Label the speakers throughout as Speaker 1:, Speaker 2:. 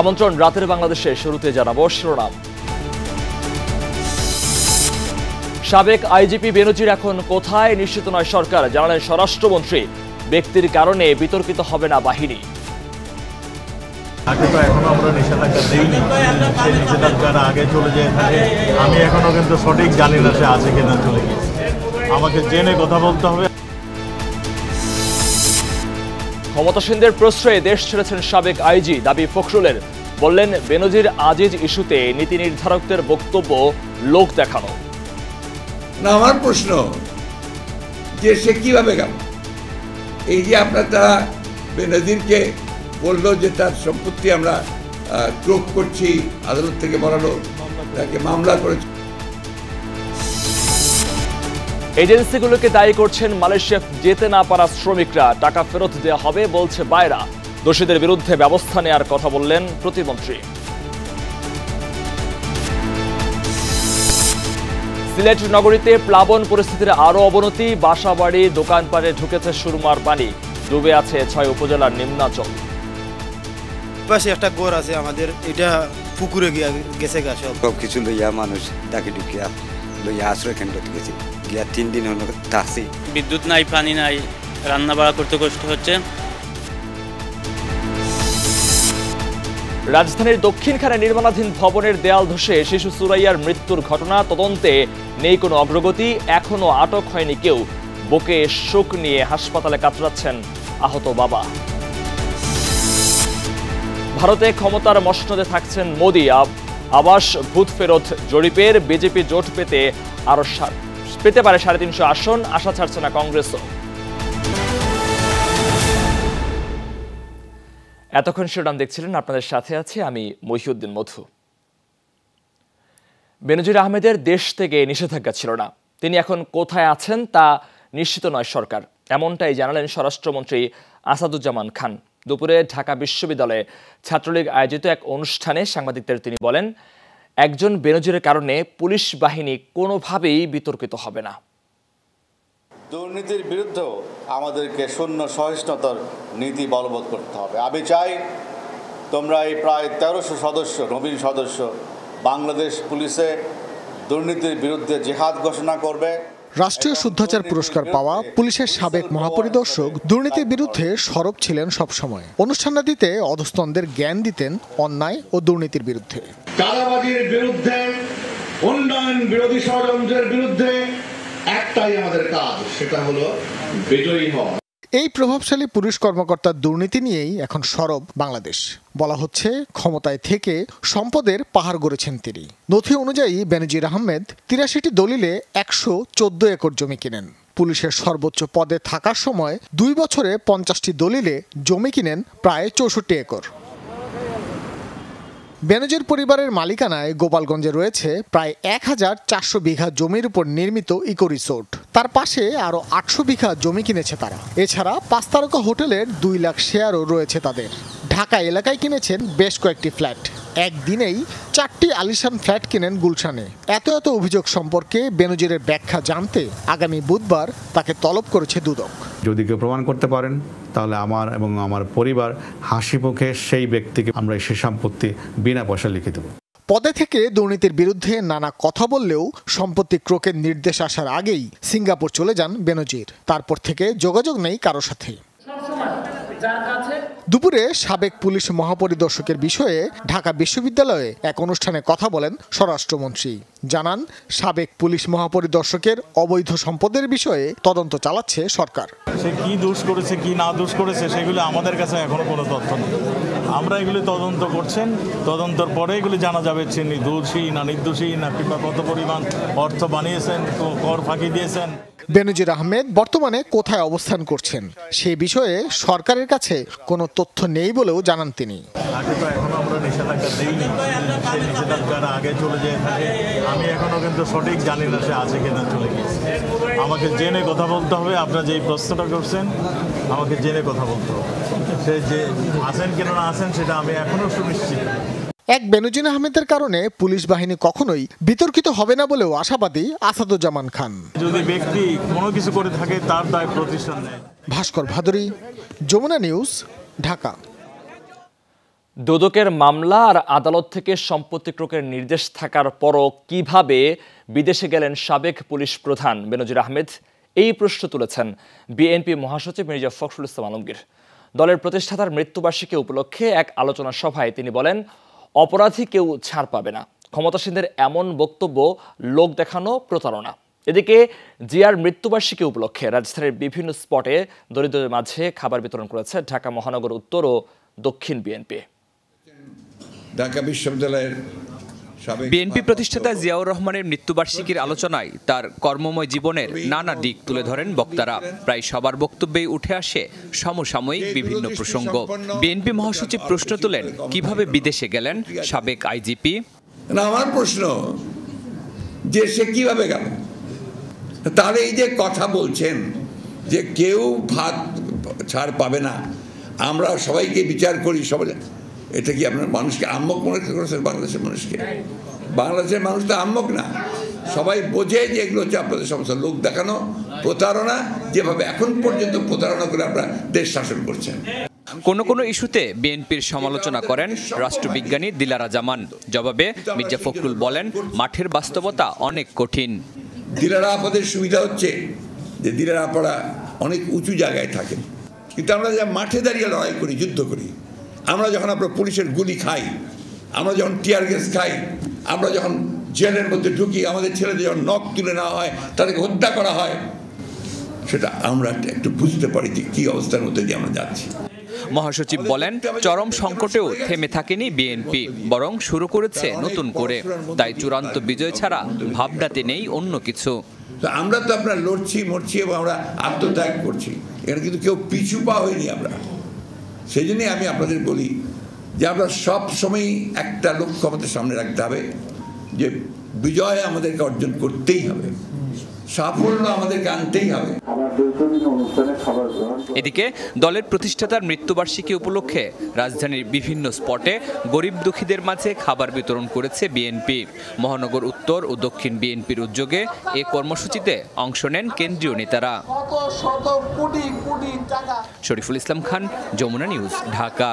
Speaker 1: আমন্ত্রণ রাতের বাংলাদেশে শুরুতে জানাবো শিরোনাম সাবেক আইজিপি বেনুজির এখন কোথায় নিশ্চিত নয় সরকার জানালেন স্বরাষ্ট্রমন্ত্রী ব্যক্তির কারণে বিতর্কিত
Speaker 2: হবে না বাহিনী আমি এখনো কিন্তু সঠিক জানি না সে আছে কিনা চলে গেছে আমাকে জেনে কথা বলতে হবে
Speaker 1: ক্ষমতাসীনদের প্রশ্রয়ে দেশ ছেড়েছেন সাবেক আইজি দাবি ফখরুলের বললেন বেনজির আজিজ ইস্যুতে নীতি নির্ধারকদের বক্তব্য লোক দেখানো
Speaker 3: আমার প্রশ্ন যে সে কিভাবে গেল এই যে আপনার তারা বেনজিরকে বললো যে তার সম্পত্তি আমরা ক্রোক করছি আদালত থেকে বলালো তাকে মামলা করেছি
Speaker 1: এজেন্সিগুলোকে দায়ী করছেন মালয়েশিয়া যেতে না পারা শ্রমিকরা টাকা ফেরত দেওয়া হবে বলছে বায়রা দোষীদের বিরুদ্ধে ব্যবস্থা নেওয়ার কথা বললেন প্রতিমন্ত্রী সিলেট নগরীতে প্লাবন পরিস্থিতির আরও অবনতি বাসাবাড়ি দোকানপাড়ে ঢুকেছে সুরমার পানি ডুবে আছে ছয়
Speaker 4: উপজেলার নিম্নাচল পাশে একটা গোর আছে আমাদের এটা পুকুরে গিয়ে গেছে গা সব লইয়া মানুষ তাকে ঢুকিয়া লইয়া আশ্রয় কেন্দ্র থেকে
Speaker 5: গিয়া তিন দিন হলো
Speaker 6: বিদ্যুৎ নাই পানি নাই রান্না বাড়া করতে কষ্ট হচ্ছে
Speaker 1: রাজধানীর দক্ষিণখানে নির্মাণাধীন ভবনের দেয়াল ধসে শিশু সুরাইয়ার মৃত্যুর ঘটনা তদন্তে নেই কোনো অগ্রগতি এখনও আটক হয়নি কেউ বুকে শোক নিয়ে হাসপাতালে কাতরাচ্ছেন আহত বাবা ভারতে ক্ষমতার মসনদে থাকছেন মোদি আবাস ভূত ফেরত জরিপের বিজেপি জোট পেতে আরও পেতে পারে সাড়ে তিনশো আসন আশা ছাড়ছে না কংগ্রেসও এতক্ষণ শিরোনাম দেখছিলেন আপনাদের সাথে আছে আমি মহিউদ্দিন মধু বেনজির আহমেদের দেশ থেকে নিষেধাজ্ঞা ছিল না তিনি এখন কোথায় আছেন তা নিশ্চিত নয় সরকার এমনটাই জানালেন স্বরাষ্ট্রমন্ত্রী আসাদুজ্জামান খান দুপুরে ঢাকা বিশ্ববিদ্যালয়ে ছাত্রলীগ আয়োজিত এক অনুষ্ঠানে সাংবাদিকদের তিনি বলেন একজন বেনজিরের কারণে পুলিশ বাহিনী কোনোভাবেই বিতর্কিত হবে না
Speaker 5: দুর্নীতির বিরুদ্ধেও আমাদেরকে শূন্য সহিষ্ণুতার নীতি বলবৎ করতে হবে আমি চাই তোমরা এই প্রায় তেরোশো সদস্য নবীন সদস্য বাংলাদেশ পুলিশে দুর্নীতির বিরুদ্ধে জেহাদ ঘোষণা করবে
Speaker 4: রাষ্ট্রীয় শুদ্ধাচার পুরস্কার পাওয়া পুলিশের সাবেক মহাপরিদর্শক দুর্নীতির বিরুদ্ধে সরব ছিলেন সবসময় অনুষ্ঠানটা দিতে অধস্তনদের জ্ঞান দিতেন অন্যায় ও দুর্নীতির বিরুদ্ধে
Speaker 7: চাঁদাবাজির বিরুদ্ধে উন্নয়ন বিরোধী ষড়যন্ত্রের বিরুদ্ধে একটাই আমাদের কাজ সেটা হলো বিজয়ী হওয়া
Speaker 4: এই প্রভাবশালী পুলিশ কর্মকর্তার দুর্নীতি নিয়েই এখন সরব বাংলাদেশ বলা হচ্ছে ক্ষমতায় থেকে সম্পদের পাহাড় গড়েছেন তিনি নথি অনুযায়ী বেনজির আহমেদ তিরাশিটি দলিলে একশো চোদ্দ একর জমি কিনেন পুলিশের সর্বোচ্চ পদে থাকার সময় দুই বছরে পঞ্চাশটি দলিলে জমি কিনেন প্রায় চৌষট্টি একর বেনজের পরিবারের মালিকানায় গোপালগঞ্জে রয়েছে প্রায় এক হাজার চারশো বিঘা জমির উপর নির্মিত ইকো রিসোর্ট তার পাশে আরও আটশো বিঘা জমি কিনেছে তারা এছাড়া পাঁচ তারকা হোটেলের দুই লাখ শেয়ারও রয়েছে তাদের ঢাকা এলাকায় কিনেছেন বেশ কয়েকটি ফ্ল্যাট একদিনেই চারটি আলিশান ফ্ল্যাট কেনেন গুলশানে এত এত অভিযোগ সম্পর্কে বেনজিরের ব্যাখ্যা জানতে আগামী বুধবার তাকে তলব করেছে দুদক
Speaker 8: যদি কেউ প্রমাণ করতে পারেন তাহলে আমার এবং আমার পরিবার হাসি মুখে সেই ব্যক্তিকে আমরা সে সম্পত্তি বিনা পয়সা লিখে দেবো
Speaker 4: পদে থেকে দুর্নীতির বিরুদ্ধে নানা কথা বললেও সম্পত্তি ক্রোকের নির্দেশ আসার আগেই সিঙ্গাপুর চলে যান বেনজির তারপর থেকে যোগাযোগ নেই কারো সাথে দুপুরে সাবেক পুলিশ মহাপরিদর্শকের বিষয়ে ঢাকা বিশ্ববিদ্যালয়ে এক অনুষ্ঠানে কথা বলেন স্বরাষ্ট্রমন্ত্রী জানান সাবেক পুলিশ মহাপরিদর্শকের অবৈধ সম্পদের বিষয়ে তদন্ত চালাচ্ছে সরকার
Speaker 2: সে কি দোষ করেছে কি না দোষ করেছে সেগুলো আমাদের কাছে এখনো কোনো তথ্য নেই আমরা এগুলি তদন্ত করছেন তদন্তর পরে এগুলি জানা যাবে দোষী না নির্দোষী না কিংবা কত পরিমাণ অর্থ বানিয়েছেন কর ফাঁকি
Speaker 4: দিয়েছেন বেনজির আহমেদ বর্তমানে কোথায় অবস্থান করছেন সে বিষয়ে সরকারের কাছে কোনো তথ্য নেই বলেও জানান তিনি
Speaker 2: আগে তো আমরা আগে চলে আমি এখনও কিন্তু সঠিক সে আছে চলে আমাকে জেনে কথা বলতে হবে আপনারা যেই প্রশ্নটা করছেন আমাকে জেনে কথা বলতে হবে সে যে আছেন কেন না আছেন সেটা আমি এখনও সুনিশ্চিত
Speaker 4: এক বেনুজিন আহমেদের কারণে পুলিশ বাহিনী কখনোই বিতর্কিত হবে না বলেও আশাবাদী আসাদুজ্জামান খান
Speaker 2: যদি ব্যক্তি কোনো কিছু করে থাকে তার দায় প্রতিষ্ঠান নেয়
Speaker 4: ভাস্কর ভাদুরী যমুনা নিউজ ঢাকা দুদকের
Speaker 1: মামলা আর আদালত থেকে সম্পত্তি ক্রোকের নির্দেশ থাকার পরও কিভাবে বিদেশে গেলেন সাবেক পুলিশ প্রধান বেনজির আহমেদ এই প্রশ্ন তুলেছেন বিএনপি মহাসচিব মির্জা ফখরুল ইসলাম আলমগীর দলের প্রতিষ্ঠাতার মৃত্যুবার্ষিকী উপলক্ষে এক আলোচনা সভায় তিনি বলেন অপরাধী কেউ ছাড় পাবে না ক্ষমতাসীনদের এমন বক্তব্য লোক দেখানো প্রতারণা এদিকে জিয়ার মৃত্যুবার্ষিকী উপলক্ষে রাজধানীর বিভিন্ন স্পটে দরিদ্রদের মাঝে খাবার বিতরণ করেছে ঢাকা মহানগর উত্তর ও দক্ষিণ বিএনপি
Speaker 3: ঢাকা বিশ্ববিদ্যালয়ের
Speaker 9: বিএনপি প্রতিষ্ঠাতা জিয়াউর রহমানের মৃত্যুবার্ষিকীর আলোচনায় তার কর্মময় জীবনের নানা দিক তুলে ধরেন বক্তারা প্রায় সবার বক্তব্যেই উঠে আসে সমসাময়িক বিভিন্ন প্রসঙ্গ বিএনপি মহাসচিব প্রশ্ন তোলেন কিভাবে বিদেশে গেলেন সাবেক আইজিপি
Speaker 3: না আমার প্রশ্ন যে সে কিভাবে গেল তার এই যে কথা বলছেন যে কেউ ভাত ছাড় পাবে না আমরা সবাইকে বিচার করি সবাই এটা কি আপনার মানুষকে আম্মক মনে করেছেন বাংলাদেশের মানুষকে বাংলাদেশের মানুষ তো আম্মক না সবাই বোঝে যে এগুলো হচ্ছে আপনাদের সমস্যা লোক দেখানো প্রতারণা যেভাবে এখন পর্যন্ত প্রতারণা করে আপনারা দেশ শাসন করছেন
Speaker 9: কোন কোন ইস্যুতে বিএনপির সমালোচনা করেন রাষ্ট্রবিজ্ঞানী দিলারা জামান জবাবে মির্জা ফখরুল বলেন মাঠের বাস্তবতা অনেক কঠিন
Speaker 3: দিলারা আপাদের সুবিধা হচ্ছে যে দিলারা আপারা অনেক উঁচু জায়গায় থাকেন কিন্তু আমরা যা মাঠে দাঁড়িয়ে লড়াই করি যুদ্ধ করি আমরা যখন আমরা পুলিশের গুলি খাই আমরা যখন টিয়ার গ্যাস খাই আমরা যখন জেলের মধ্যে ঢুকি আমাদের ছেলেদের যখন নখ তুলে নেওয়া হয় তাদেরকে হত্যা করা হয় সেটা আমরা একটু বুঝতে পারি যে কী অবস্থার মধ্যে দিয়ে আমরা যাচ্ছি
Speaker 9: মহাসচিব বলেন চরম সংকটেও থেমে থাকেনি বিএনপি বরং শুরু করেছে নতুন করে তাই চূড়ান্ত বিজয় ছাড়া ভাবনাতে নেই অন্য কিছু
Speaker 3: আমরা তো আপনার লড়ছি মরছি এবং আমরা আত্মত্যাগ করছি এখানে কিন্তু কেউ পিছু পা হয়নি আমরা সেই জন্যই আমি আপনাদের বলি যে আমরা সব সময়ই একটা লক্ষ্য আমাদের সামনে রাখতে হবে যে বিজয় আমাদেরকে অর্জন করতেই হবে সাফল্য আমাদেরকে আনতেই হবে এদিকে দলের প্রতিষ্ঠাতার
Speaker 9: মৃত্যুবার্ষিকী উপলক্ষে রাজধানীর বিভিন্ন স্পটে গরিব দুঃখীদের মাঝে খাবার বিতরণ করেছে বিএনপি মহানগর উত্তর ও দক্ষিণ বিএনপির উদ্যোগে এ কর্মসূচিতে অংশ নেন কেন্দ্রীয় নেতারা Shariful Islam Khan Jamuna News Dhaka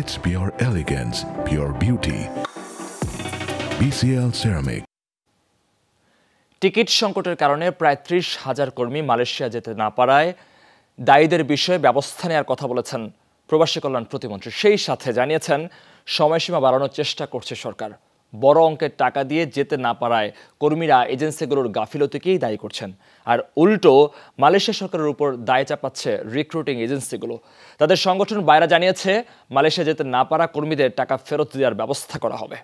Speaker 5: It's pure elegance, pure beauty. BCL Ceramic.
Speaker 1: Ticket সংকটের কারণে প্রায় ত্রিশ হাজার কর্মী মালয়েশিয়া যেতে না পারায় দায়ীদের বিষয়ে ব্যবস্থা নেওয়ার কথা বলেছেন প্রবাসী কল্যাণ প্রতিমন্ত্রী সেই সাথে জানিয়েছেন সময়সীমা বাড়ানোর চেষ্টা করছে সরকার বড় অঙ্কের টাকা দিয়ে যেতে না পারায় কর্মীরা এজেন্সিগুলোর গাফিলতিকেই দায়ী করছেন আর উল্টো মালয়েশিয়া সরকারের উপর দায় চাপাচ্ছে রিক্রুটিং এজেন্সিগুলো তাদের সংগঠন বাইরা জানিয়েছে মালয়েশিয়া যেতে না পারা কর্মীদের টাকা ফেরত দেওয়ার
Speaker 7: ব্যবস্থা করা হবে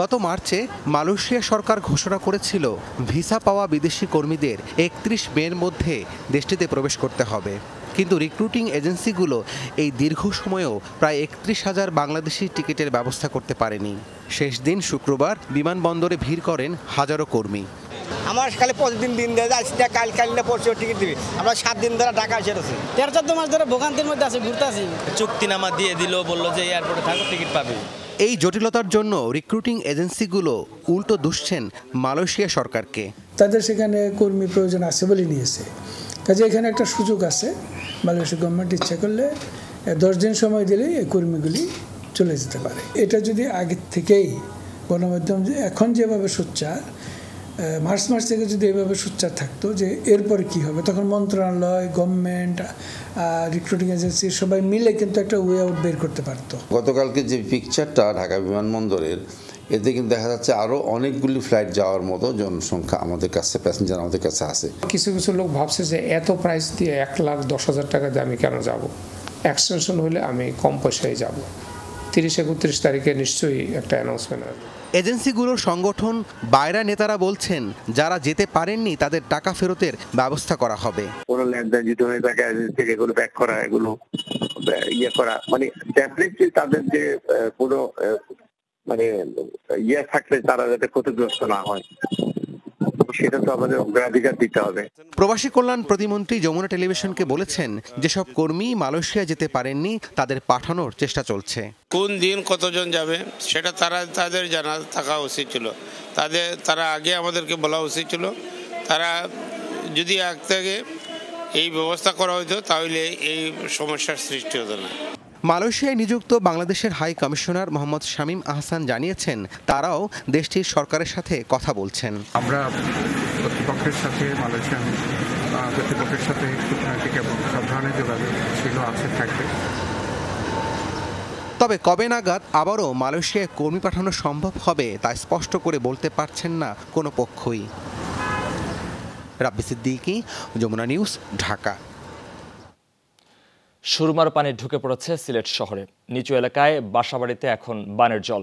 Speaker 7: গত মার্চে মালয়েশিয়া সরকার ঘোষণা করেছিল ভিসা পাওয়া বিদেশি কর্মীদের একত্রিশ মের মধ্যে দেশটিতে প্রবেশ করতে হবে কিন্তু রিক্রুটিং এজেন্সিগুলো এই দীর্ঘ সময়েও প্রায় একত্রিশ হাজার বাংলাদেশি টিকিটের ব্যবস্থা করতে পারেনি শেষ দিন শুক্রবার বিমানবন্দরে ভিড় করেন হাজারো কর্মী আমার খালি প্রতিদিন দিন দেয় আজকে
Speaker 10: কাল কাল পরশু টিকিট দিবি আমরা সাত দিন ধরে ঢাকা এসে রয়েছি তেরো চোদ্দ মাস ধরে ভোগান্তির মধ্যে আছে ঘুরতে আছি নামা দিয়ে দিল বললো যে এয়ারপোর্টে থাকো টিকিট পাবি
Speaker 7: এই জটিলতার জন্য রিক্রুটিং এজেন্সিগুলো উল্টো দুষছেন মালয়েশিয়া সরকারকে
Speaker 4: তাদের সেখানে কর্মী প্রয়োজন আছে বলে নিয়েছে কাজে এখানে একটা সুযোগ আছে মালয়েশিয়া গভর্নমেন্ট ইচ্ছা করলে দশ দিন সময় দিলেই এই কর্মীগুলি চলে যেতে পারে এটা যদি আগের থেকেই গণমাধ্যম এখন যেভাবে সোচ্চার মার্চ মাস থেকে যদি এইভাবে সোচ্চার থাকতো যে এরপরে কি হবে তখন মন্ত্রণালয় গভর্নমেন্ট রিক্রুটিং এজেন্সি সবাই মিলে কিন্তু একটা ওয়ে আউট বের করতে পারতো
Speaker 7: গতকালকে যে পিকচারটা ঢাকা বিমানবন্দরের এতে কিন্তু দেখা যাচ্ছে আরও অনেকগুলি ফ্লাইট যাওয়ার মতো জনসংখ্যা আমাদের কাছে প্যাসেঞ্জার আমাদের কাছে আছে কিছু
Speaker 4: কিছু লোক ভাবছে যে এত প্রাইস দিয়ে এক লাখ দশ হাজার টাকা দিয়ে আমি কেন যাব এক্সটেনশন
Speaker 7: হলে আমি কম পয়সায় যাব তিরিশ একত্রিশ তারিখে নিশ্চয়ই একটা অ্যানাউন্সমেন্ট হবে এজেন্সিগুলোর সংগঠন বাইরা নেতারা বলছেন যারা যেতে পারেননি তাদের টাকা ফেরতের ব্যবস্থা করা হবে
Speaker 3: কোনো লেনদেন যদি হয়ে থাকে থেকে এগুলো ব্যাক করা এগুলো ইয়ে করা মানে ডেফিনেটলি তাদের যে কোনো মানে ইয়ে থাকলে তারা যাতে ক্ষতিগ্রস্ত না হয় সেটা তো আমাদের অগ্রাধিকার দিতে হবে
Speaker 7: প্রবাসী কল্যাণ প্রতিমন্ত্রী যমুনা টেলিভিশনকে বলেছেন যেসব কর্মী মালয়েশিয়া যেতে পারেননি তাদের পাঠানোর চেষ্টা চলছে
Speaker 3: কোন দিন কতজন যাবে সেটা তারা তাদের জানা থাকা উচিত ছিল তাদের তারা আগে আমাদেরকে বলা উচিত ছিল তারা যদি আগ থেকে এই ব্যবস্থা করা হতো তাহলে এই সমস্যার সৃষ্টি হতো না
Speaker 7: মালয়েশিয়ায় নিযুক্ত বাংলাদেশের হাই কমিশনার মোহাম্মদ শামীম আহসান জানিয়েছেন তারাও দেশটির সরকারের সাথে কথা বলছেন আমরা কর্তৃপক্ষের সাথে মালয়েশিয়ান কর্তৃপক্ষের সাথে কূটনৈতিক এবং সব ধরনের যোগাযোগ ছিল আছে থাকবে তবে কবে নাগাদ আবারও মালয়েশিয়ায় কর্মী পাঠানো সম্ভব হবে তা স্পষ্ট করে বলতে পারছেন না কোনো পক্ষই রাব্বি সিদ্দিকি যমুনা নিউজ ঢাকা সুরমার পানি ঢুকে পড়েছে
Speaker 1: সিলেট শহরে নিচু এলাকায় বাসাবাড়িতে এখন বানের জল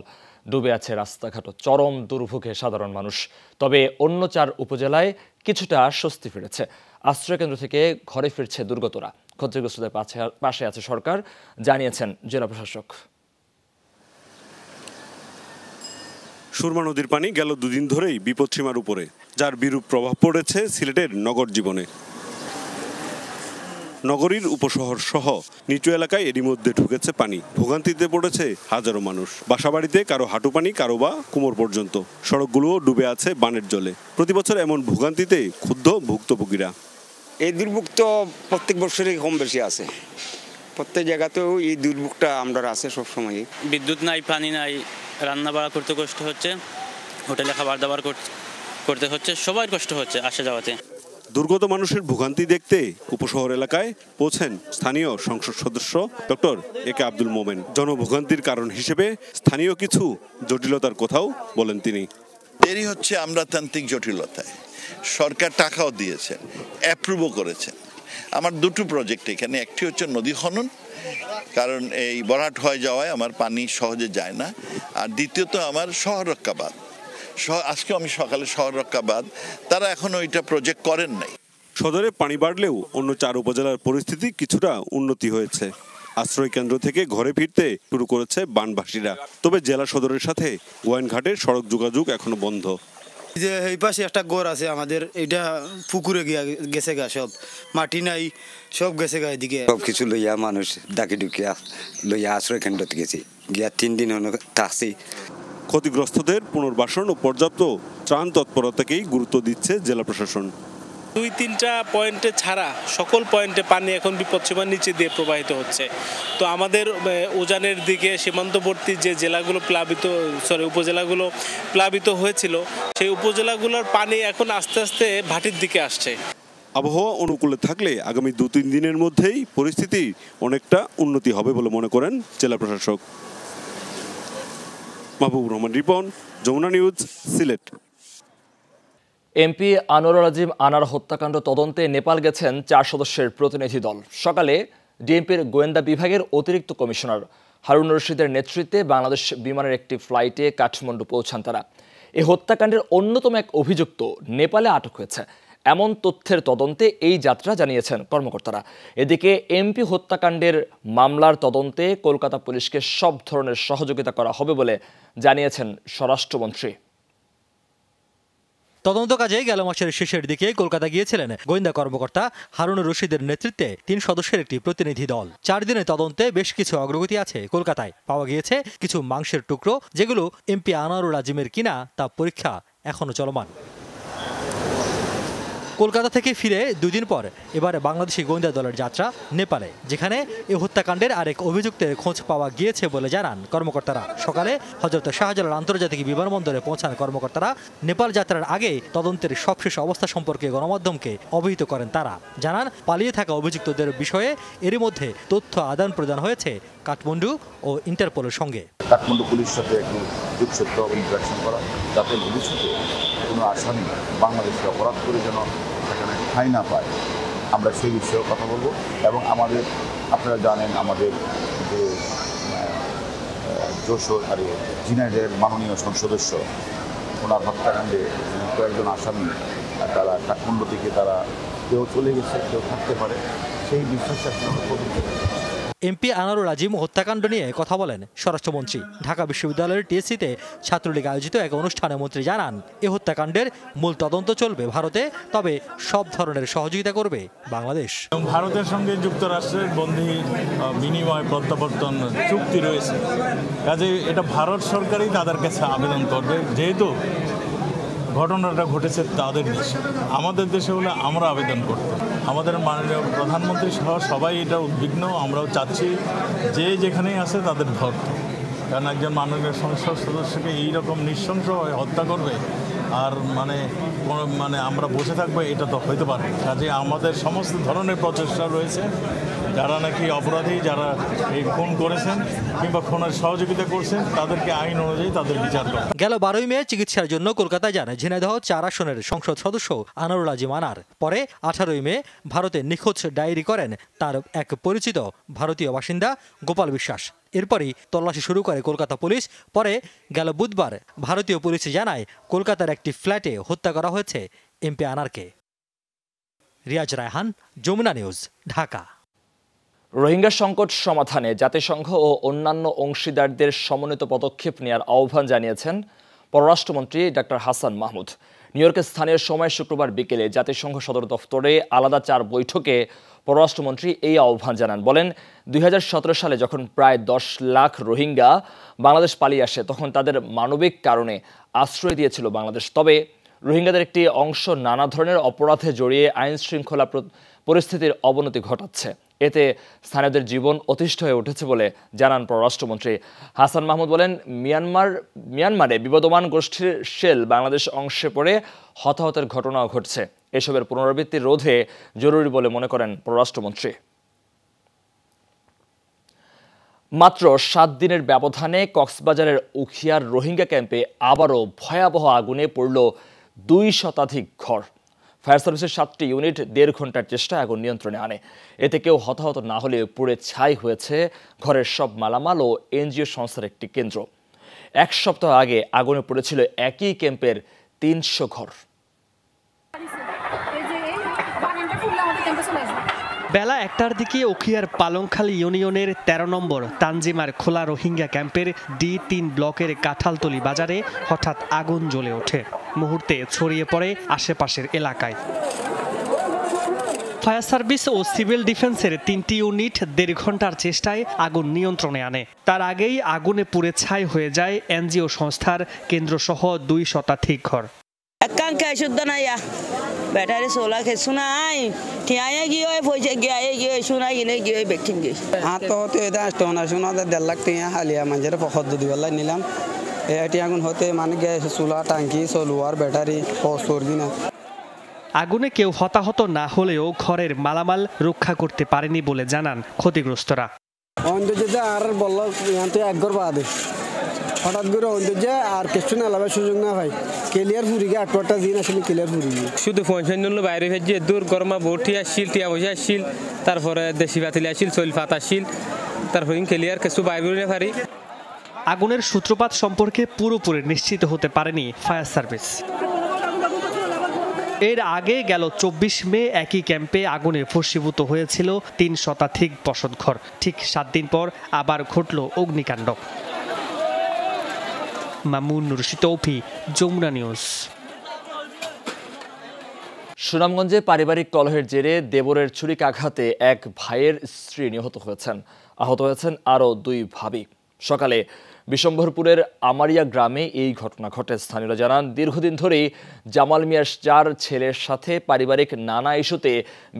Speaker 1: ডুবে আছে রাস্তাঘাটও চরম দুর্ভোগে সাধারণ মানুষ তবে অন্য চার উপজেলায় কিছুটা স্বস্তি ফিরেছে আশ্রয়কেন্দ্র থেকে ঘরে ফিরছে দুর্গতরা ক্ষতিগ্রস্তদের পাশে আছে সরকার জানিয়েছেন জেলা প্রশাসক
Speaker 5: সুরমা নদীর পানি গেল দুদিন ধরেই বিপদসীমার উপরে যার বিরূপ প্রভাব পড়েছে সিলেটের নগর জীবনে নগরীর উপশহর সহ নিচু এলাকায় এরই মধ্যে ঢুকেছে পানি ভোগান্তিতে পড়েছে হাজারো মানুষ বাসাবাড়িতে কারো হাঁটু পানি কারো বা কোমর পর্যন্ত সড়কগুলোও ডুবে আছে বানের জলে প্রতিবছর এমন ভোগান্তিতে ক্ষুব্ধ ভুক্তভোগীরা এই দুর্ভোগ তো প্রত্যেক বছরই কম বেশি আছে প্রত্যেক জায়গাতেও এই দুর্ভোগটা আমরা আছে সবসময়
Speaker 6: বিদ্যুৎ নাই পানি নাই রান্না বাড়া করতে কষ্ট হচ্ছে হোটেলে খাবার দাবার করতে হচ্ছে সবার কষ্ট হচ্ছে আসা যাওয়াতে
Speaker 5: দুর্গত মানুষের ভোগান্তি দেখতে উপশহর এলাকায় পৌঁছেন স্থানীয় সংসদ সদস্য ডক্টর এ কে আব্দুল মোমেন জনভোগান্তির কারণ হিসেবে স্থানীয় কিছু জটিলতার কথাও বলেন তিনি দেরি হচ্ছে আমরাতান্ত্রিক জটিলতায় সরকার টাকাও দিয়েছে অ্যাপ্রুভও করেছে আমার দুটো প্রজেক্ট এখানে একটি হচ্ছে নদী খনন কারণ এই বরাট হয়ে যাওয়ায় আমার পানি সহজে যায় না আর দ্বিতীয়ত আমার শহর রক্ষাবাদ আজকে আমি সকালে শহর রক্ষাবাদ তারা এখন ওইটা প্রজেক্ট করেন নাই সদরে পানি বাড়লেও অন্য চার উপজেলার পরিস্থিতি কিছুটা উন্নতি হয়েছে আশ্রয় কেন্দ্র থেকে ঘরে ফিরতে শুরু করেছে বানবাসীরা তবে জেলা সদরের সাথে ওয়াইনঘাটের সড়ক যোগাযোগ এখনো বন্ধ
Speaker 4: যে এই পাশে একটা গড় আছে আমাদের এটা পুকুরে গিয়া গেছে গা সব মাটি নাই সব গেছে গা এদিকে সব
Speaker 5: কিছু লইয়া মানুষ ডাকি ডুকিয়া লইয়া আশ্রয় কেন্দ্র গেছি গিয়া তিন দিন হলো তাসি ক্ষতিগ্রস্তদের পুনর্বাসন ও পর্যাপ্ত ত্রাণ তৎপরতাকেই গুরুত্ব দিচ্ছে জেলা প্রশাসন দুই তিনটা পয়েন্টে ছাড়া সকল পয়েন্টে পানি এখন বিপদসীমার নিচে দিয়ে প্রবাহিত হচ্ছে তো আমাদের উজানের দিকে সীমান্তবর্তী যে জেলাগুলো প্লাবিত সরি উপজেলাগুলো প্লাবিত হয়েছিল সেই উপজেলাগুলোর পানি এখন আস্তে আস্তে ভাটির দিকে আসছে আবহাওয়া অনুকূলে থাকলে আগামী দু তিন দিনের মধ্যেই পরিস্থিতি অনেকটা উন্নতি হবে বলে মনে করেন জেলা প্রশাসক মাহবুব রহমান রিপন যমুনা নিউজ সিলেট
Speaker 1: এমপি আনোয়ার আজিম আনার হত্যাকাণ্ড তদন্তে নেপাল গেছেন চার সদস্যের প্রতিনিধি দল সকালে ডিএমপির গোয়েন্দা বিভাগের অতিরিক্ত কমিশনার হারুন রশিদের নেতৃত্বে বাংলাদেশ বিমানের একটি ফ্লাইটে কাঠমান্ডু পৌঁছান তারা এই হত্যাকাণ্ডের অন্যতম এক অভিযুক্ত নেপালে আটক হয়েছে এমন তথ্যের তদন্তে এই যাত্রা জানিয়েছেন কর্মকর্তারা এদিকে এমপি হত্যাকাণ্ডের মামলার তদন্তে কলকাতা পুলিশকে সব ধরনের সহযোগিতা করা হবে বলে জানিয়েছেন স্বরাষ্ট্রমন্ত্রী
Speaker 11: তদন্ত কাজে গেল মাসের শেষের দিকে কলকাতা গিয়েছিলেন গোয়েন্দা কর্মকর্তা হারুনুর রশিদের নেতৃত্বে তিন সদস্যের একটি প্রতিনিধি দল চার দিনের তদন্তে বেশ কিছু অগ্রগতি আছে কলকাতায় পাওয়া গিয়েছে কিছু মাংসের টুকরো যেগুলো এমপি আনারুল আজিমের কিনা তা পরীক্ষা এখনও চলমান কলকাতা থেকে ফিরে দুদিন পর এবার বাংলাদেশি গোয়েন্দা দলের যাত্রা নেপালে যেখানে এ হত্যাকাণ্ডের আরেক অভিযুক্তের খোঁজ পাওয়া গিয়েছে বলে জানান কর্মকর্তারা সকালে হজরত শাহজালাল আন্তর্জাতিক বিমানবন্দরে পৌঁছান কর্মকর্তারা নেপাল যাত্রার আগে তদন্তের সবশেষ অবস্থা সম্পর্কে গণমাধ্যমকে অবহিত করেন তারা জানান পালিয়ে থাকা অভিযুক্তদের বিষয়ে এরই মধ্যে তথ্য আদান প্রদান হয়েছে কাঠমান্ডু ও ইন্টারপোলের সঙ্গে
Speaker 3: কাঠমান্ডু পুলিশ সাথে একটু যোগসূত্র ইন্টারাকশন করা যাতে ভবিষ্যতে কোনো আসামি বাংলাদেশে অপরাধ করে যেন সেখানে ঠাই না পায় আমরা সেই বিষয়েও কথা বলবো এবং আমাদের আপনারা জানেন আমাদের যে যশোর আর জিনাইডের মাননীয় সংসদস্য ওনার হত্যাকাণ্ডে কয়েকজন আসামি তারা কাঠমান্ডু থেকে তারা
Speaker 11: কেউ চলে গেছে কেউ থাকতে পারে সেই বিশ্বাসটা আপনারা এমপি আনারুল আজিম হত্যাকাণ্ড নিয়ে কথা বলেন স্বরাষ্ট্রমন্ত্রী ঢাকা বিশ্ববিদ্যালয়ের টিএসসিতে ছাত্রলীগ আয়োজিত এক অনুষ্ঠানে মন্ত্রী জানান এ হত্যাকাণ্ডের মূল তদন্ত চলবে ভারতে তবে সব ধরনের সহযোগিতা করবে বাংলাদেশ
Speaker 2: ভারতের সঙ্গে যুক্তরাষ্ট্রের বন্ধি বিনিময় প্রত্যাবর্তন চুক্তি রয়েছে কাজে এটা ভারত সরকারই তাদের কাছে আবেদন করবে যেহেতু ঘটনাটা ঘটেছে তাদের দেশে আমাদের দেশে হলে আমরা আবেদন করতাম আমাদের মাননীয় প্রধানমন্ত্রী সহ সবাই এটা উদ্বিগ্ন আমরাও চাচ্ছি যে যেখানেই আছে তাদের ধর কারণ একজন মাননীয় সংসদ সদস্যকে এইরকম হয়ে হত্যা করবে আর মানে মানে আমরা বসে থাকবো এটা তো হইতে পারে কাজে আমাদের সমস্ত ধরনের প্রচেষ্টা রয়েছে যারা নাকি অপরাধী যারা এই খুন করেছেন কিংবা খুনের সহযোগিতা করছেন তাদেরকে আইন অনুযায়ী তাদের বিচার করা
Speaker 11: গেল বারোই মে চিকিৎসার জন্য কলকাতায় যান ঝিনাইদহ চার আসনের সংসদ সদস্য আনারুল আজিম আনার পরে আঠারোই মে ভারতে নিখোঁজ ডায়েরি করেন তার এক পরিচিত ভারতীয় বাসিন্দা গোপাল বিশ্বাস এরপরই তল্লাশি শুরু করে কলকাতা পুলিশ পরে গেল বুধবার ভারতীয় পুলিশ জানায় কলকাতার একটি ফ্ল্যাটে হত্যা করা হয়েছে এমপি আনারকে রিয়াজ রায়হান যমুনা নিউজ ঢাকা রোহিঙ্গা সংকট সমাধানে
Speaker 1: জাতিসংঘ ও অন্যান্য অংশীদারদের সমন্বিত পদক্ষেপ নেওয়ার আহ্বান জানিয়েছেন পররাষ্ট্রমন্ত্রী ডাক্তার হাসান মাহমুদ নিউ ইয়র্কের স্থানীয় সময় শুক্রবার বিকেলে জাতিসংঘ সদর দফতরে আলাদা চার বৈঠকে পররাষ্ট্রমন্ত্রী এই আহ্বান জানান বলেন দুই সালে যখন প্রায় দশ লাখ রোহিঙ্গা বাংলাদেশ পালিয়ে আসে তখন তাদের মানবিক কারণে আশ্রয় দিয়েছিল বাংলাদেশ তবে রোহিঙ্গাদের একটি অংশ নানা ধরনের অপরাধে জড়িয়ে আইন শৃঙ্খলা পরিস্থিতির অবনতি ঘটাচ্ছে এতে স্থানীয়দের জীবন অতিষ্ঠ হয়ে উঠেছে বলে জানান পররাষ্ট্রমন্ত্রী হাসান মাহমুদ বলেন মিয়ানমার মিয়ানমারে বিবদমান গোষ্ঠীর শেল বাংলাদেশ অংশে পড়ে হতাহতের ঘটনাও ঘটছে এসবের পুনরাবৃত্তি রোধে জরুরি বলে মনে করেন পররাষ্ট্রমন্ত্রী মাত্র সাত দিনের ব্যবধানে কক্সবাজারের উখিয়ার রোহিঙ্গা ক্যাম্পে আবারও ভয়াবহ আগুনে পড়ল দুই শতাধিক ঘর ফায়ার সার্ভিসের সাতটি ইউনিট দেড় ঘন্টার চেষ্টায় আগুন নিয়ন্ত্রণে আনে এতে কেউ হতাহত না হলেও পুড়ে ছাই হয়েছে ঘরের সব মালামাল ও এনজিও সংস্থার একটি কেন্দ্র এক সপ্তাহ আগে আগুনে পড়েছিল
Speaker 10: একই ক্যাম্পের তিনশো ঘর বেলা একটার দিকে ওখিয়ার পালংখালী ইউনিয়নের ১৩ নম্বর তানজিমার খোলা রোহিঙ্গা ক্যাম্পের ডি তিন ব্লকের কাঁঠালতলি বাজারে হঠাৎ আগুন জ্বলে ওঠে মুহূর্তে ছড়িয়ে পড়ে আশেপাশের এলাকায় ফায়ার সার্ভিস ও সিভিল ডিফেন্সের তিনটি ইউনিট দেড় ঘন্টার চেষ্টায় আগুন নিয়ন্ত্রণে আনে তার আগেই আগুনে পুড়ে ছাই হয়ে যায় এনজিও সংস্থার কেন্দ্রসহ দুই শতাধিক ঘর
Speaker 12: একাঙ্কায় শুদ্ধ নাই ব্যাটারে সোলা খে শুনাই ঠিয়াইয়া গিয়ে ওই পয়সা গিয়ে গিয়ে শুনাই কিনে গিয়ে ওই বেক্ষিম গিয়ে হ্যাঁ তো তুই এটা
Speaker 7: না শোনা দেড় লাখ টিয়া হালিয়া মাঞ্জারে পকর দুদি বেলা নিলাম এটি আগুন হতে মানে গিয়ে চুলা টাঙ্কি সলুয়ার ব্যাটারি সর না
Speaker 10: আগুনে কেউ হতাহত না হলেও ঘরের মালামাল রক্ষা করতে পারেনি বলে জানান ক্ষতিগ্রস্তরা
Speaker 5: অন্তর্জাতে
Speaker 7: আর বললো এক ঘর বাদে হঠাৎ করে অন্তর যে আর কিছু না লাভের সুযোগ না ভাই কেলিয়ার ফুরি গিয়ে আটটা দিন আসলে কেলিয়ার ফুরি গিয়ে
Speaker 8: শুধু পঞ্চাশ জন্য বাইরে ফেজে দূর গরমা বটি আসছিল টিয়া বসে আসছিল তারপরে দেশি বাতিল আসছিল শৈল ফাত আসছিল তারপর
Speaker 10: ক্লিয়ার কিছু বাইরে পারি আগুনের সূত্রপাত সম্পর্কে পুরোপুরি নিশ্চিত হতে পারেনি ফায়ার সার্ভিস এর আগে গেল চব্বিশ মে একই ক্যাম্পে আগুনে ভস্মীভূত হয়েছিল তিন শতাধিক বসতঘর ঠিক সাত দিন পর আবার ঘটল অগ্নিকাণ্ড মামুন রশিদ তৌফি যমুনা নিউজ সুনামগঞ্জে পারিবারিক কলহের
Speaker 1: জেরে দেবরের ছুরিকাঘাতে এক ভাইয়ের স্ত্রী নিহত হয়েছেন আহত হয়েছেন আরও দুই ভাবি সকালে বিশম্বরপুরের আমারিয়া গ্রামে এই ঘটনা ঘটে স্থানীয়রা জানান দীর্ঘদিন ধরেই জামাল মিয়াস যার ছেলের সাথে পারিবারিক নানা ইস্যুতে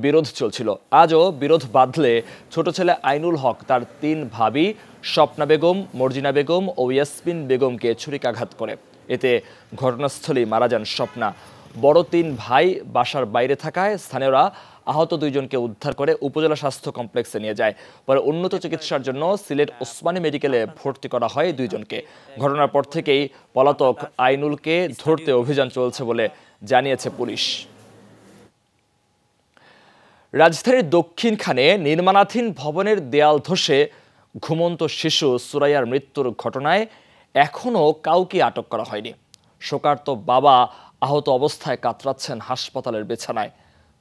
Speaker 1: বিরোধ চলছিল আজও বিরোধ বাঁধলে ছোট ছেলে আইনুল হক তার তিন ভাবি স্বপ্না বেগম মর্জিনা বেগম ও ইয়াসমিন বেগমকে ছুরিকাঘাত করে এতে ঘটনাস্থলেই মারা যান স্বপ্না বড় তিন ভাই বাসার বাইরে থাকায় স্থানীয়রা আহত দুইজনকে উদ্ধার করে উপজেলা স্বাস্থ্য কমপ্লেক্সে নিয়ে যায় পরে উন্নত চিকিৎসার জন্য সিলেট ওসমানী মেডিকেলে ভর্তি করা হয় দুইজনকে ঘটনার পর থেকেই পলাতক আইনুলকে ধরতে অভিযান চলছে বলে জানিয়েছে পুলিশ রাজধানীর দক্ষিণখানে নির্মাণাধীন ভবনের দেয়াল ধসে ঘুমন্ত শিশু সুরাইয়ার মৃত্যুর ঘটনায় এখনও কাউকে আটক করা হয়নি শোকার্ত বাবা আহত অবস্থায় কাতরাচ্ছেন হাসপাতালের বিছানায়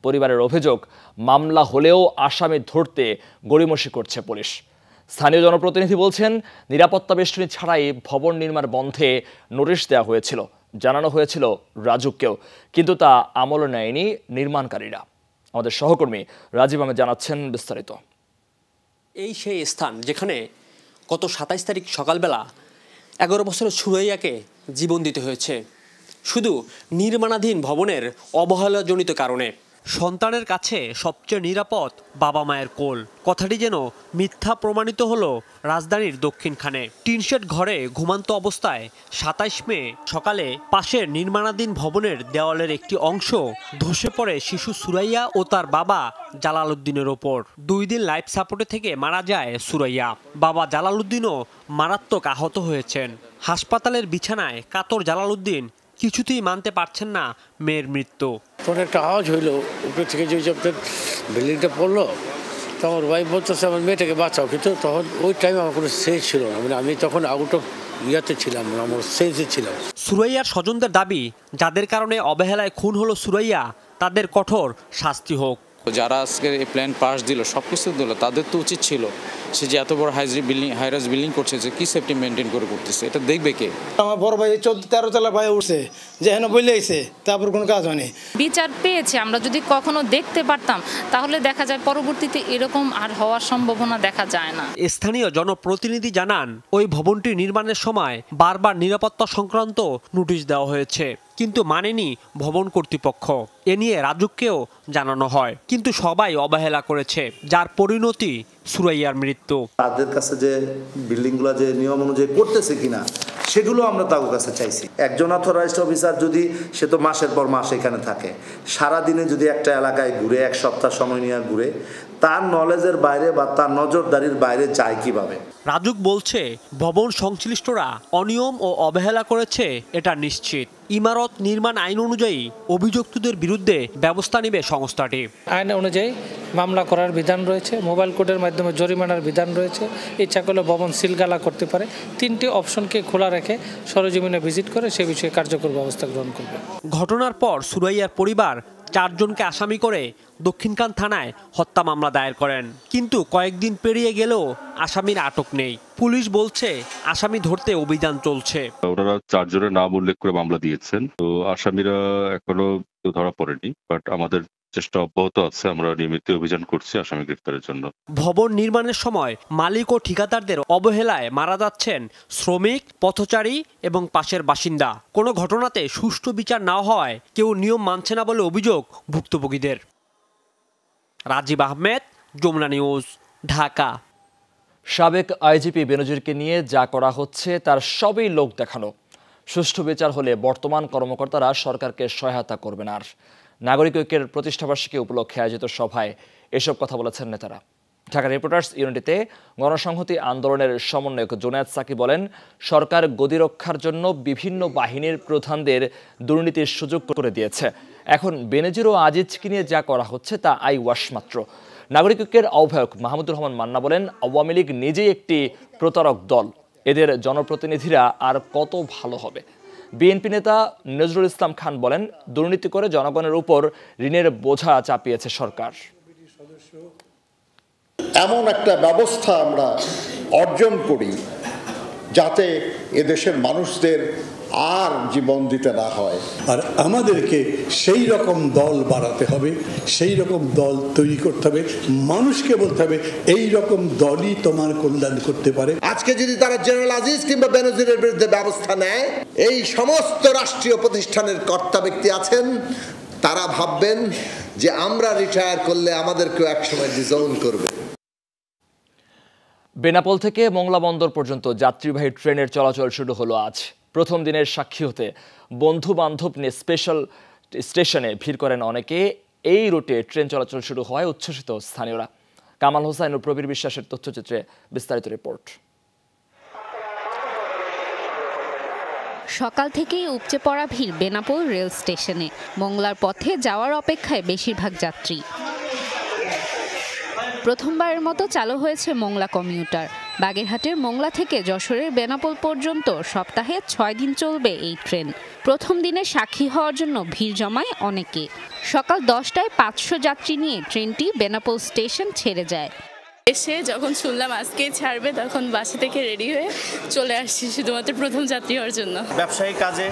Speaker 1: পরিবারের অভিযোগ মামলা হলেও আসামি ধরতে গড়িমসি করছে পুলিশ স্থানীয় জনপ্রতিনিধি বলছেন নিরাপত্তা বেষ্টনী ছাড়াই ভবন নির্মাণ বন্ধে নোটিশ দেওয়া হয়েছিল জানানো হয়েছিল রাজুককেও কিন্তু তা আমল নেয়নি নির্মাণকারীরা আমাদের সহকর্মী রাজীব আমি জানাচ্ছেন বিস্তারিত
Speaker 6: এই সেই স্থান যেখানে গত সাতাইশ তারিখ সকালবেলা এগারো বছরের সুরাইয়াকে জীবন দিতে হয়েছে শুধু নির্মাণাধীন ভবনের অবহেলাজনিত কারণে সন্তানের কাছে সবচেয়ে নিরাপদ বাবা মায়ের কোল কথাটি যেন মিথ্যা প্রমাণিত হলো রাজধানীর দক্ষিণখানে টিনশেড ঘরে ঘুমান্ত অবস্থায় সাতাইশ মে সকালে পাশের নির্মাণাধীন ভবনের দেওয়ালের একটি অংশ ধসে পড়ে শিশু সুরাইয়া ও তার বাবা জালালউদ্দিনের ওপর দুই দিন লাইফ সাপোর্টে থেকে মারা যায় সুরাইয়া বাবা জালালউদ্দিনও মারাত্মক আহত হয়েছেন হাসপাতালের বিছানায় কাতর জালালউদ্দিন কিছুতেই মানতে পারছেন না মেয়ের মৃত্যু
Speaker 2: তখন একটা আওয়াজ হইলো উপর থেকে যে যখন বিল্ডিংটা পড়লো তখন ওয়াইফ বলতেছে আমার মেয়েটাকে বাঁচাও কিন্তু তখন ওই টাইমে আমার কোনো সেন্স ছিল না মানে আমি তখন আউট অফ ইয়াতে ছিলাম মানে আমার সেন্সে ছিলাম
Speaker 6: সুরাইয়ার স্বজনদের দাবি যাদের কারণে অবহেলায় খুন হলো সুরাইয়া তাদের কঠোর শাস্তি হোক
Speaker 8: যারা আজকে এই প্ল্যান পাশ দিল সব কিছু দিল তাদের তো উচিত ছিল সে যে এত বড় হাইজ বিল্ডিং হাইরাজ বিল্ডিং করছে যে কী সেফটি মেনটেন করে করতেছে এটা দেখবে কে
Speaker 4: আমার বড় ভাই চোদ্দ তেরো তলা ভাই উঠছে যে হেন বলে আইছে তারপর কোনো কাজ হয়নি
Speaker 12: বিচার পেয়েছে আমরা যদি কখনো দেখতে পারতাম তাহলে দেখা যায় পরবর্তীতে এরকম আর হওয়ার সম্ভাবনা দেখা যায় না
Speaker 6: স্থানীয় জনপ্রতিনিধি জানান ওই ভবনটি নির্মাণের সময় বারবার নিরাপত্তা সংক্রান্ত নোটিশ দেওয়া হয়েছে কিন্তু মানেনি ভবন কর্তৃপক্ষ এ নিয়ে রাজুককেও জানানো হয় কিন্তু সবাই অবহেলা করেছে যার পরিণতি সুরাইয়ার মৃত্যু
Speaker 7: তাদের কাছে যে বিল্ডিংগুলো যে নিয়ম অনুযায়ী করতেছে কিনা সেগুলো আমরা তাদের কাছে চাইছি একজন অথরাইজড অফিসার যদি সে তো মাসের পর মাস এখানে থাকে সারা দিনে যদি একটা এলাকায় ঘুরে এক সপ্তাহ সময় নিয়ে ঘুরে তার নলেজের বাইরে বা তার নজরদারির বাইরে যায় কিভাবে
Speaker 6: রাজুক বলছে ভবন সংশ্লিষ্টরা অনিয়ম ও অবহেলা করেছে এটা নিশ্চিত ইমারত নির্মাণ আইন অনুযায়ী অভিযুক্তদের বিরুদ্ধে ব্যবস্থা নেবে সংস্থাটি আইন অনুযায়ী মামলা করার বিধান রয়েছে মোবাইল কোডের মাধ্যমে জরিমানার বিধান রয়েছে ইচ্ছা করলে ভবন সিলগালা করতে পারে তিনটি অপশনকে খোলা রেখে সরজমিনে ভিজিট করে সে বিষয়ে কার্যকর ব্যবস্থা গ্রহণ করবে ঘটনার পর সুরাইয়ার পরিবার চারজনকে আসামি করে দক্ষিণকান থানায় হত্যা মামলা দায়ের করেন কিন্তু কয়েকদিন পেরিয়ে গেলেও আসামির আটক নেই পুলিশ বলছে আসামি ধরতে অভিযান চলছে
Speaker 5: ওনারা চারজনের নাম উল্লেখ করে মামলা দিয়েছেন তো আসামিরা এখনো ধরা পড়েনি বাট আমাদের চেষ্টা অব্যাহত আছে
Speaker 2: আমরা নিয়মিত অভিযান করছি আসামি গ্রেফতারের জন্য
Speaker 6: ভবন নির্মাণের সময় মালিক ও ঠিকাদারদের অবহেলায় মারা যাচ্ছেন শ্রমিক পথচারী এবং পাশের বাসিন্দা কোনো ঘটনাতে সুষ্ঠু বিচার না কেউ নিয়ম মানছে না বলে অভিযোগ ভুক্তভোগীদের রাজীব আহমেদ যমুনা নিউজ ঢাকা সাবেক
Speaker 1: আইজিপি বেনজিরকে নিয়ে যা করা হচ্ছে তার সবই লোক দেখানো সুষ্ঠু বিচার হলে বর্তমান কর্মকর্তারা সরকারকে সহায়তা করবেন আর নাগরিক ঐক্যের প্রতিষ্ঠাবার্ষিকী উপলক্ষে আয়োজিত সভায় এসব কথা বলেছেন নেতারা ঢাকা রিপোর্টার্স ইউনিটিতে গণসংহতি আন্দোলনের সমন্বয়ক জোনায়দ সাকি বলেন সরকার গদি রক্ষার জন্য বিভিন্ন বাহিনীর প্রধানদের দুর্নীতির সুযোগ করে দিয়েছে এখন বেনেজির ও আজিজকে নিয়ে যা করা হচ্ছে তা আই ওয়াশ মাত্র নাগরিক ঐক্যের আহ্বায়ক মাহমুদুর রহমান মান্না বলেন আওয়ামী লীগ নিজেই একটি প্রতারক দল এদের জনপ্রতিনিধিরা আর কত ভালো হবে বিএনপি নেতা নজরুল ইসলাম খান বলেন দুর্নীতি করে জনগণের উপর ঋণের বোঝা চাপিয়েছে সরকার
Speaker 4: এমন একটা ব্যবস্থা আমরা অর্জন করি যাতে এদেশের মানুষদের আর জীবন দিতে না হয় আর আমাদেরকে
Speaker 3: সেই রকম দল বাড়াতে হবে সেই রকম
Speaker 7: দল তৈরি করতে হবে মানুষকে বলতে হবে এই রকম দলই তোমার কল্যাণ করতে পারে আজকে যদি তারা জেনারেল আজিজ কিংবা বেনজিরের বিরুদ্ধে ব্যবস্থা নেয় এই সমস্ত রাষ্ট্রীয় প্রতিষ্ঠানের কর্তা ব্যক্তি আছেন তারা ভাববেন যে আমরা রিটায়ার করলে আমাদেরকেও একসময় ডিজাউন করবে
Speaker 1: বেনাপোল থেকে মংলা বন্দর পর্যন্ত যাত্রীবাহী ট্রেনের চলাচল শুরু হলো আজ প্রথম দিনের সাক্ষী হতে বন্ধু বান্ধব নিয়ে স্পেশাল স্টেশনে ভিড় করেন অনেকে এই রুটে ট্রেন চলাচল শুরু হয় উচ্ছ্বসিত স্থানীয়রা কামাল হোসাইন ও প্রবীর বিশ্বাসের তথ্যচিত্রে বিস্তারিত রিপোর্ট
Speaker 12: সকাল থেকেই উপচে পড়া ভিড় বেনাপোল রেল স্টেশনে মংলার পথে যাওয়ার অপেক্ষায় বেশিরভাগ যাত্রী প্রথমবারের মতো চালু হয়েছে মংলা কমিউটার বাগেরহাটের মোংলা থেকে যশোরের বেনাপোল পর্যন্ত সপ্তাহে ছয় দিন চলবে এই ট্রেন প্রথম দিনে সাক্ষী হওয়ার জন্য ভিড় জমায় অনেকে সকাল দশটায় পাঁচশো যাত্রী নিয়ে ট্রেনটি বেনাপোল স্টেশন ছেড়ে যায় এসে যখন শুনলাম আজকেই ছাড়বে তখন বাসা থেকে রেডি হয়ে চলে আসছি শুধুমাত্র প্রথম যাত্রী হওয়ার জন্য ব্যবসায়ী কাজে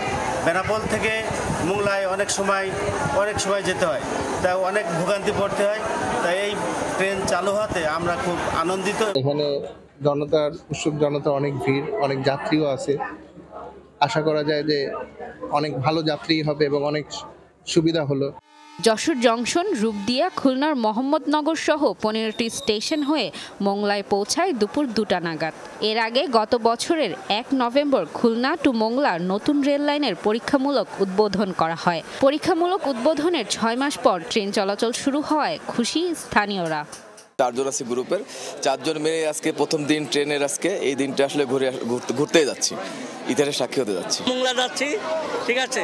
Speaker 12: বেনাপল
Speaker 13: থেকে মোংলায় অনেক সময় অনেক সময় যেতে হয় তাই অনেক ভোগান্তি পড়তে হয় তাই এই ট্রেন চালু হতে আমরা খুব আনন্দিত এখানে
Speaker 4: জনতার উৎসুক জনতা অনেক ভিড় অনেক যাত্রীও আছে আশা করা যায় যে অনেক ভালো যাত্রী হবে এবং অনেক সুবিধা হলো
Speaker 12: যশোর জংশন রূপদিয়া খুলনার মোহাম্মদনগর সহ পনেরোটি স্টেশন হয়ে মোংলায় পৌঁছায় দুপুর দুটা নাগাদ এর আগে গত বছরের এক নভেম্বর খুলনা টু মোংলার নতুন রেল লাইনের পরীক্ষামূলক উদ্বোধন করা হয় পরীক্ষামূলক উদ্বোধনের ছয় মাস পর ট্রেন চলাচল শুরু হওয়ায় খুশি স্থানীয়রা
Speaker 1: চারজন আছে গ্রুপের চারজন মেয়ে আজকে প্রথম দিন ট্রেনের আজকে এই দিনটা আসলে ঘুরে ঘুরতে যাচ্ছি ইতিহাসের সাক্ষী হতে যাচ্ছি
Speaker 12: মোংলা যাচ্ছি ঠিক
Speaker 6: আছে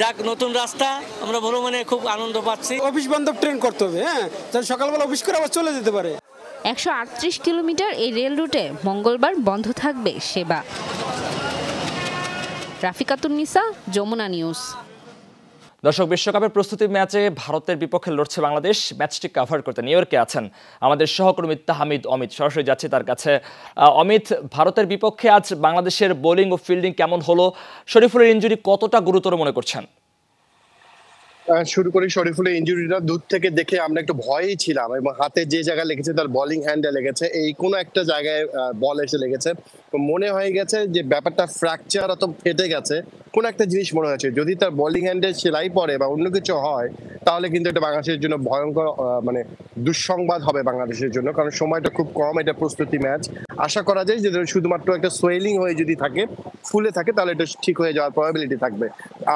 Speaker 6: যাক নতুন রাস্তা আমরা ভ্রমণে খুব আনন্দ পাচ্ছি অফিস বান্ধব ট্রেন করতে হবে হ্যাঁ
Speaker 4: তাহলে সকালবেলা অফিস করে আবার চলে যেতে পারে
Speaker 12: একশো কিলোমিটার এই রেল রুটে মঙ্গলবার বন্ধ থাকবে সেবা রাফিকাতুন নিসা যমুনা নিউজ
Speaker 1: দর্শক বিশ্বকাপের প্রস্তুতি ম্যাচে ভারতের বিপক্ষে লড়ছে বাংলাদেশ ম্যাচটি কাভার করতে নিউ ইয়র্কে আছেন আমাদের সহকর্মী তাহামিদ অমিত সরাসরি যাচ্ছি তার কাছে অমিত ভারতের বিপক্ষে আজ বাংলাদেশের বোলিং ও ফিল্ডিং কেমন হলো শরীফুলের ইঞ্জুরি কতটা গুরুতর মনে করছেন
Speaker 13: শুরু করি শরীফুলের ইঞ্জুরিটা দূর থেকে দেখে আমরা একটু ভয়েই ছিলাম এবং হাতে যে জায়গায় লেগেছে তার বলিং হ্যান্ডে লেগেছে এই কোনো একটা জায়গায় বল এসে লেগেছে মনে হয়ে গেছে যে ব্যাপারটা ফ্র্যাকচার অত ফেটে গেছে কোনো একটা জিনিস মনে হয়েছে যদি তার বলিং হ্যান্ডে সেলাই পড়ে বা অন্য কিছু হয় তাহলে কিন্তু এটা বাংলাদেশের জন্য ভয়ঙ্কর মানে দুঃসংবাদ হবে বাংলাদেশের জন্য কারণ সময়টা খুব কম এটা প্রস্তুতি ম্যাচ আশা করা যায় যে শুধুমাত্র একটা সোয়েলিং হয়ে যদি থাকে ফুলে থাকে তাহলে এটা ঠিক হয়ে যাওয়ার প্রবাবিলিটি থাকবে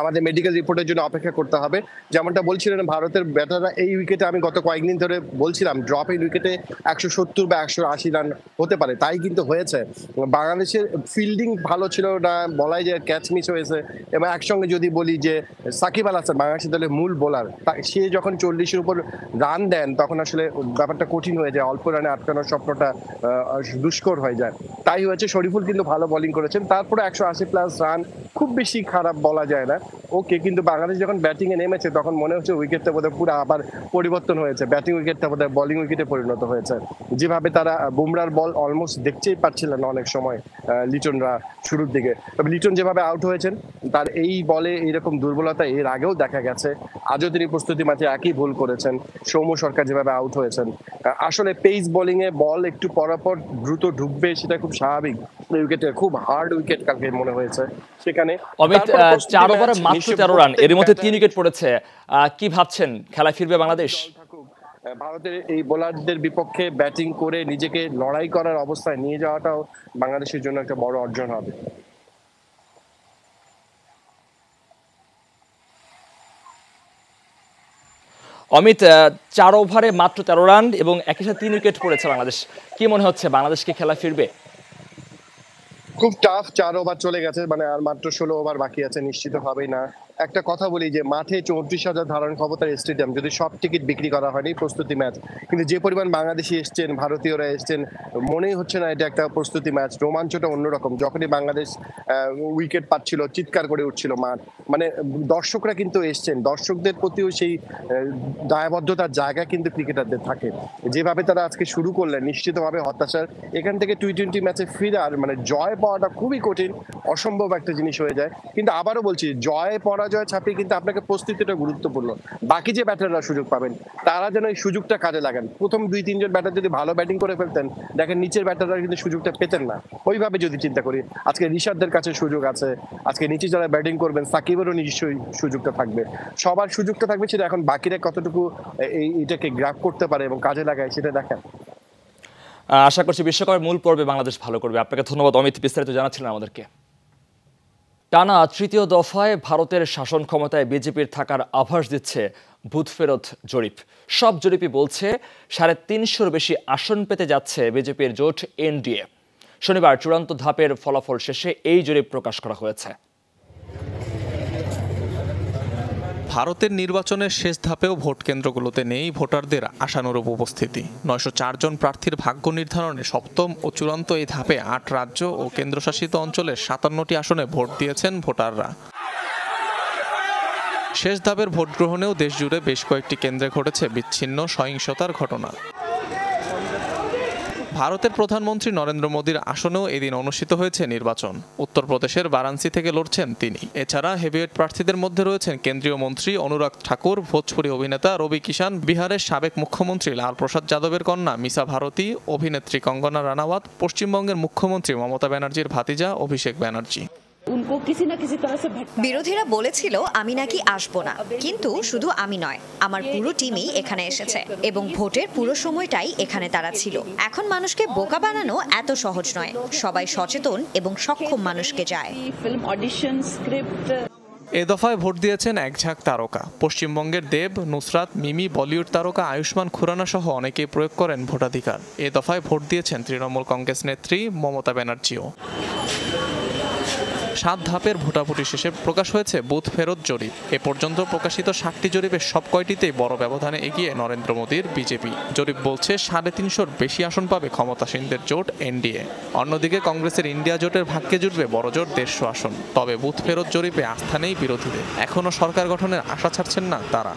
Speaker 13: আমাদের মেডিকেল রিপোর্টের জন্য অপেক্ষা করতে হবে যেমনটা বলছিলেন ভারতের ব্যাটাররা এই উইকেটে আমি গত কয়েকদিন ধরে বলছিলাম ড্রপ এই উইকেটে একশো সত্তর বা একশো আশি রান হতে পারে তাই কিন্তু হয়েছে বাংলাদেশের ফিল্ডিং ভালো ছিল না বলাই যে ক্যাচ মিস হয়েছে এবং একসঙ্গে যদি বলি যে সাকিব আল হাসান বাংলাদেশ দলের মূল বোলার সে যখন চল্লিশের উপর রান দেন তখন আসলে ব্যাপারটা কঠিন হয়ে যায় অল্প রানে আটকানোর স্বপ্নটা দুষ্কর হয়ে যায় তাই হয়েছে শরীফুল কিন্তু ভালো বোলিং করেছেন তারপরে একশো আশি প্লাস রান খুব বেশি খারাপ বলা যায় না ওকে কিন্তু বাংলাদেশ যখন ব্যাটিংয়ে নেমেছে তখন মনে হচ্ছে উইকেটটা বোধহয় পুরো আবার পরিবর্তন হয়েছে ব্যাটিং উইকেটটা বোধহয় বোলিং উইকেটে পরিণত হয়েছে যেভাবে তারা বুমরার বল অলমোস্ট দেখতেই পাচ্ছিলেন না অনেক সময় লিটনরা শুরুর দিকে তবে লিটন যেভাবে আউট হয়েছেন তার এই বলে এইরকম দুর্বলতা এর আগেও দেখা গেছে আজও তিনি প্রস্তুতি মাঠে একই ভুল করেছেন সৌম্য সরকার যেভাবে আউট হয়েছেন আসলে পেস বোলিং এ বল একটু পরাপর দ্রুত ঢুকবে সেটা খুব স্বাভাবিক উইকেটে খুব হার্ড উইকেট কালকে মনে হয়েছে সেখানে অমিত চার ওভারে মাত্র তেরো রান এর মধ্যে তিন
Speaker 1: উইকেট পড়েছে কি ভাবছেন খেলায় ফিরবে বাংলাদেশ
Speaker 13: ভারতের এই বোলারদের বিপক্ষে ব্যাটিং করে নিজেকে লড়াই করার অবস্থায় নিয়ে যাওয়াটাও বাংলাদেশের জন্য একটা বড় অর্জন হবে
Speaker 1: অমিত চার ওভারে মাত্র তেরো রান এবং একই সাথে তিন উইকেট পড়েছে বাংলাদেশ কি মনে হচ্ছে বাংলাদেশকে খেলা ফিরবে
Speaker 13: খুব টাফ চার ওভার চলে গেছে মানে আর মাত্র ষোলো ওভার বাকি আছে নিশ্চিত হবেই না একটা কথা বলি যে মাঠে চৌত্রিশ হাজার ধারণ ক্ষমতার স্টেডিয়াম যদি সব টিকিট বিক্রি করা হয়নি প্রস্তুতি ম্যাচ কিন্তু যে পরিমাণ বাংলাদেশি এসছেন ভারতীয়রা এসছেন মনেই হচ্ছে না এটা একটা প্রস্তুতি ম্যাচ রোমাঞ্চটা অন্যরকম যখনই বাংলাদেশ উইকেট পাচ্ছিল চিৎকার করে উঠছিল মাঠ মানে দর্শকরা কিন্তু এসছেন দর্শকদের প্রতিও সেই দায়বদ্ধতার জায়গা কিন্তু ক্রিকেটারদের থাকে যেভাবে তারা আজকে শুরু করলেন নিশ্চিতভাবে হতাশার এখান থেকে টি টোয়েন্টি ম্যাচে ফিরার মানে জয় পাওয়াটা খুবই কঠিন অসম্ভব একটা জিনিস হয়ে যায় কিন্তু আবারও বলছি জয় পড়া পরাজয় ছাপিয়ে কিন্তু আপনাকে প্রস্তুতিটা গুরুত্বপূর্ণ বাকি যে ব্যাটাররা সুযোগ পাবেন তারা যেন এই সুযোগটা কাজে লাগান প্রথম দুই তিনজন ব্যাটার যদি ভালো ব্যাটিং করে ফেলতেন দেখেন নিচের ব্যাটাররা কিন্তু সুযোগটা পেতেন না ওইভাবে যদি চিন্তা করি আজকে ঋষাদদের কাছে সুযোগ আছে আজকে নিচে যারা ব্যাটিং করবেন সাকিবেরও নিশ্চয়ই সুযোগটা থাকবে সবার সুযোগটা থাকবে সেটা এখন বাকিরা কতটুকু এই এটাকে গ্রাপ করতে পারে এবং কাজে লাগায় সেটা দেখেন
Speaker 1: আশা করছি বিশ্বকাপের মূল পর্বে বাংলাদেশ ভালো করবে আপনাকে ধন্যবাদ অমিত বিস্তারিত জানাচ্ছিলেন আমাদেরকে টানা তৃতীয় দফায় ভারতের শাসন ক্ষমতায় বিজেপির থাকার আভাস দিচ্ছে ভূতফেরত ফেরত জরিপ সব জরিপই বলছে সাড়ে তিনশোর বেশি আসন পেতে যাচ্ছে বিজেপির জোট এনডিএ শনিবার চূড়ান্ত ধাপের ফলাফল শেষে এই জরিপ প্রকাশ করা হয়েছে
Speaker 8: ভারতের নির্বাচনের শেষ ধাপেও ভোট কেন্দ্রগুলোতে নেই ভোটারদের আশানুরূপ উপস্থিতি নয়শো চারজন প্রার্থীর ভাগ্য নির্ধারণে সপ্তম ও চূড়ান্ত এই ধাপে আট রাজ্য ও কেন্দ্রশাসিত অঞ্চলের সাতান্নটি আসনে ভোট দিয়েছেন ভোটাররা শেষ ধাপের ভোট গ্রহণেও দেশজুড়ে বেশ কয়েকটি কেন্দ্রে ঘটেছে বিচ্ছিন্ন সহিংসতার ঘটনা ভারতের প্রধানমন্ত্রী নরেন্দ্র মোদীর আসনেও এদিন অনুষ্ঠিত হয়েছে নির্বাচন উত্তরপ্রদেশের বারাণসী থেকে লড়ছেন তিনি এছাড়া হেভিওয়েট প্রার্থীদের মধ্যে রয়েছেন কেন্দ্রীয় মন্ত্রী অনুরাগ ঠাকুর ভোজপুরি অভিনেতা রবি কিষাণ বিহারের সাবেক মুখ্যমন্ত্রী লালপ্রসাদ যাদবের কন্যা মিসা ভারতী অভিনেত্রী কঙ্গনা রানাওয়াত পশ্চিমবঙ্গের মুখ্যমন্ত্রী মমতা ব্যানার্জির ভাতিজা অভিষেক ব্যানার্জি
Speaker 12: বিরোধীরা বলেছিল আমি নাকি আসব না কিন্তু শুধু আমি নয় আমার পুরো টিমই এখানে এসেছে এবং ভোটের পুরো সময়টাই এখানে তারা ছিল এখন মানুষকে বোকা বানানো এত সহজ নয় সবাই সচেতন এবং সক্ষম মানুষকে যায়
Speaker 8: এ দফায় ভোট দিয়েছেন এক ঝাঁক তারকা পশ্চিমবঙ্গের দেব নুসরাত মিমি বলিউড তারকা আয়ুষ্মান খুরানা সহ অনেকেই প্রয়োগ করেন ভোটাধিকার এ দফায় ভোট দিয়েছেন তৃণমূল কংগ্রেস নেত্রী মমতা ব্যানার্জিও সাত ধাপের ভোটাভুটি শেষে প্রকাশ হয়েছে বুথ ফেরত জরিপ এ পর্যন্ত প্রকাশিত সাতটি জরিপের সব কয়টিতেই বড় ব্যবধানে এগিয়ে নরেন্দ্র মোদীর বিজেপি জরিপ বলছে সাড়ে তিনশোর বেশি আসন পাবে ক্ষমতাসীনদের জোট এনডিএ অন্যদিকে কংগ্রেসের ইন্ডিয়া জোটের ভাগ্যে জুটবে বড় জোট দেড়শো আসন তবে বুথ ফেরত জরিপে আস্থা নেই বিরোধীদের এখনও সরকার গঠনের আশা ছাড়ছেন না তারা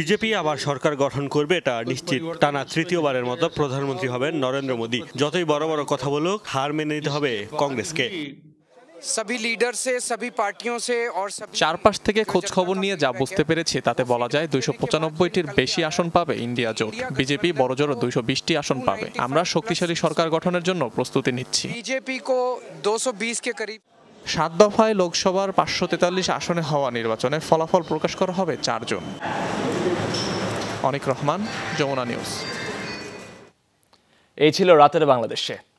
Speaker 2: বিজেপি আবার
Speaker 5: সরকার গঠন করবে এটা নিশ্চিত টানা তৃতীয়বারের মতো প্রধানমন্ত্রী হবেন নরেন্দ্র মোদী যতই বড় বড় কথা বলুক
Speaker 8: হার মেনে নিতে হবে কংগ্রেসকে
Speaker 7: চারপাশ থেকে
Speaker 8: খোঁজ খবর নিয়ে যা বুঝতে পেরেছি তাতে বলা যায় দুইশো পঁচানব্বইটির বেশি আসন পাবে ইন্ডিয়া জোট বিজেপি জোর দুইশো বিশটি আসন পাবে আমরা শক্তিশালী সরকার গঠনের জন্য প্রস্তুতি নিচ্ছি
Speaker 7: বিজেপি কো দুশো বিশ কে করিব
Speaker 8: সাত দফায় লোকসভার পাঁচশো তেতাল্লিশ আসনে হওয়া নির্বাচনে ফলাফল প্রকাশ করা হবে চারজন অনিক রহমান যমুনা নিউজ এই ছিল রাতের বাংলাদেশে